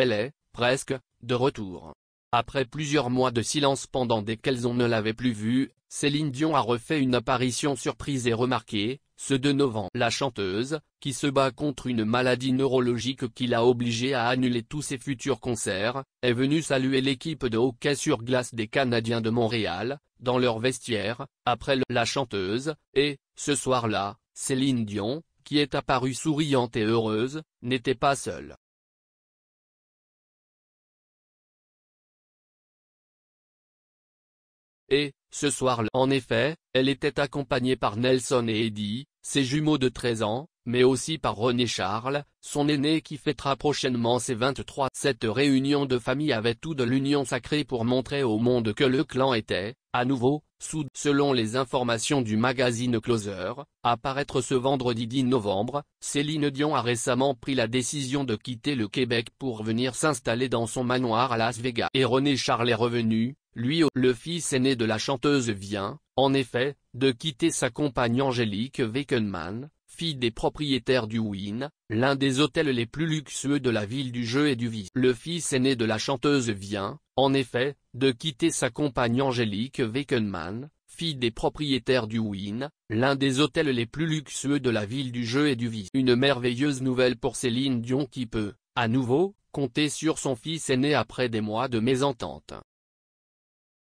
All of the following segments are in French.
Elle est, presque, de retour. Après plusieurs mois de silence pendant desquels on ne l'avait plus vue, Céline Dion a refait une apparition surprise et remarquée, ce 2 novembre. La chanteuse, qui se bat contre une maladie neurologique qui l'a obligée à annuler tous ses futurs concerts, est venue saluer l'équipe de hockey sur glace des Canadiens de Montréal, dans leur vestiaire, après le la chanteuse, et, ce soir-là, Céline Dion, qui est apparue souriante et heureuse, n'était pas seule. Et, ce soir-là, en effet, elle était accompagnée par Nelson et Eddie, ses jumeaux de 13 ans, mais aussi par René Charles, son aîné qui fêtera prochainement ses 23. Cette réunion de famille avait tout de l'union sacrée pour montrer au monde que le clan était, à nouveau, soude. Selon les informations du magazine Closer, à paraître ce vendredi 10 novembre, Céline Dion a récemment pris la décision de quitter le Québec pour venir s'installer dans son manoir à Las Vegas. Et René Charles est revenu, lui le fils aîné de la chanteuse vient, en effet, de quitter sa compagne Angélique Weckenmann, fille des propriétaires du Wynn, l'un des hôtels les plus luxueux de la ville du jeu et du vice. Le fils aîné de la chanteuse vient, en effet, de quitter sa compagne Angélique Weckenmann, fille des propriétaires du Wynn, l'un des hôtels les plus luxueux de la ville du jeu et du vice. Une merveilleuse nouvelle pour Céline Dion qui peut, à nouveau, compter sur son fils aîné après des mois de mésentente.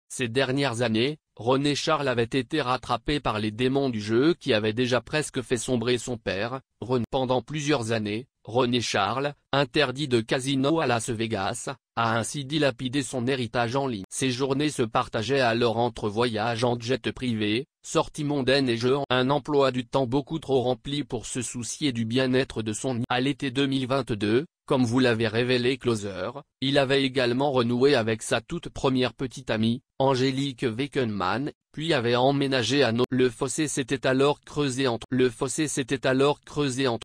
Ces dernières années, René Charles avait été rattrapé par les démons du jeu qui avaient déjà presque fait sombrer son père, René. Pendant plusieurs années, René Charles, interdit de casino à Las Vegas, a ainsi dilapidé son héritage en ligne. Ses journées se partageaient alors entre voyages en jet privé, sorties mondaines et jeux en un emploi du temps beaucoup trop rempli pour se soucier du bien-être de son À l'été 2022, comme vous l'avez révélé Closer, il avait également renoué avec sa toute première petite amie, Angélique Weckenmann, puis avait emménagé à No. Le fossé s'était alors creusé entre Le fossé s'était alors creusé entre